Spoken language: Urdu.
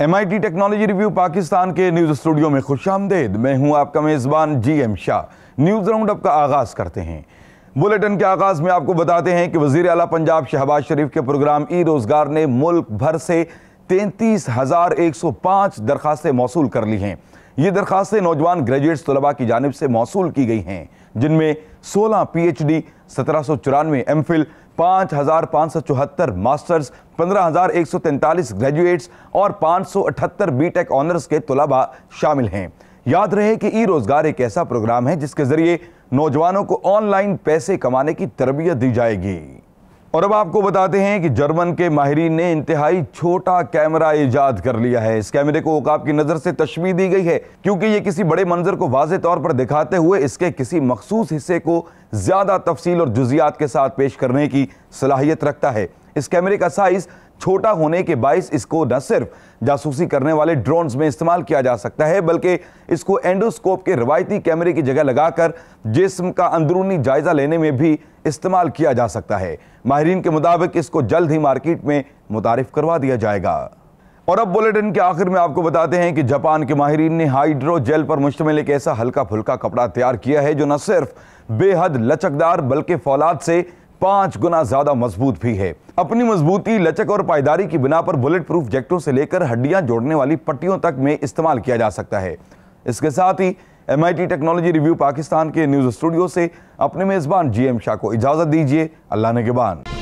M I T technology review Pakistan کے نیوز اسٹوڈیو میں خوش آمدید میں ہوں آپ کا میزبان G M Shah news round up کا آغاز کرتے ہیں بولیٹن کے آغاز میں آپ کو بتاتے ہیں کہ وزیر اعلیٰ پنجاب شہباز شریف کے پروگرام ای روزگار نے ملک بھر سے تینتیس ہزار ایک سو پانچ درخواستیں موصول کر لی ہیں یہ درخواستیں نوجوان گریجویٹس طلباء کی جانب سے موصول کی گئی ہیں جن میں سولہ پی ایچ ڈی سترہ سو چورانوے ایم فل پانچ ہزار پانچ سو چوہتر ماسٹرز پندرہ ہزار ایک سو تینتالیس گریجویٹس اور پانچ سو اٹھتر بی ٹیک آنرز کے طلباء شامل ہیں یاد رہے کہ ای روزگار ایک ایسا پروگرام ہے جس کے ذریعے نوجوانوں کو آن لائن پیسے کمانے کی تربیت دی جائے گی اور اب آپ کو بتاتے ہیں کہ جرمن کے ماہرین نے انتہائی چھوٹا کیمرہ ایجاد کر لیا ہے اس کیمرے کو اوقاب کی نظر سے تشبیح دی گئی ہے کیونکہ یہ کسی بڑے منظر کو واضح طور پر دکھاتے ہوئے اس کے کسی مخصوص حصے کو زیادہ تفصیل اور جزیات کے ساتھ پیش کرنے کی صلاحیت رکھتا ہے اس کیمرے کا سائز چھوٹا ہونے کے باعث اس کو نہ صرف جاسوسی کرنے والے ڈرونز میں استعمال کیا جا سکتا ہے بلکہ اس کو اینڈوسکوپ کے روایتی کیمرے کی جگہ لگا کر جسم کا اندرونی جائزہ لینے میں بھی استعمال کیا جا سکتا ہے ماہرین کے مطابق اس کو جلد ہی مارکیٹ میں متعارف کروا دیا جائے گا اور اب بولٹن کے آخر میں آپ کو بتاتے ہیں کہ جاپان کے ماہرین نے ہائیڈرو جیل پر مشتمل ایک ایسا ہلکا پھلکا کپڑا تیار کیا ہے جو نہ صرف بے حد لچکدار بلکہ فولاد سے پانچ گنا زیادہ مضبوط بھی ہے اپنی مضبوطی لچک اور پائیداری کی بنا پر بلٹ پروف جیکٹوں سے لے کر ہڈیاں جوڑنے والی پٹیوں تک میں استعمال کیا جا سکتا ہے اس کے ساتھ ہی M I T technology review Pakistan کے نیوز اسٹوڈیو سے اپنے میزبان جی ایم شاہ کو اجازت دیجیے اللہ نگبان